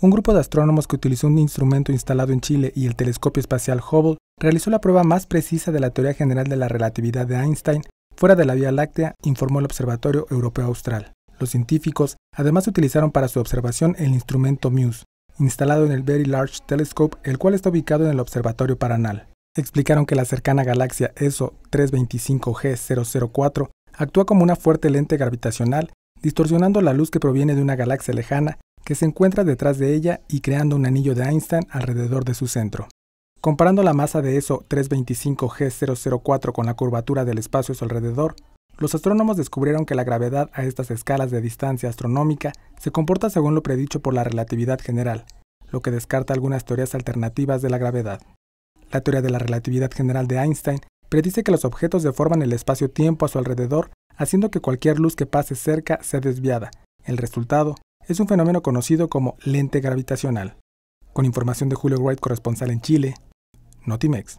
Un grupo de astrónomos que utilizó un instrumento instalado en Chile y el telescopio espacial Hubble realizó la prueba más precisa de la teoría general de la relatividad de Einstein fuera de la Vía Láctea, informó el Observatorio Europeo Austral. Los científicos además utilizaron para su observación el instrumento MUSE, instalado en el Very Large Telescope, el cual está ubicado en el Observatorio Paranal. Explicaron que la cercana galaxia ESO 325G004 actúa como una fuerte lente gravitacional, distorsionando la luz que proviene de una galaxia lejana que se encuentra detrás de ella y creando un anillo de Einstein alrededor de su centro. Comparando la masa de ESO 325G004 con la curvatura del espacio a su alrededor, los astrónomos descubrieron que la gravedad a estas escalas de distancia astronómica se comporta según lo predicho por la relatividad general, lo que descarta algunas teorías alternativas de la gravedad. La teoría de la relatividad general de Einstein predice que los objetos deforman el espacio-tiempo a su alrededor, haciendo que cualquier luz que pase cerca sea desviada. El resultado es un fenómeno conocido como lente gravitacional. Con información de Julio Wright, corresponsal en Chile, Notimex.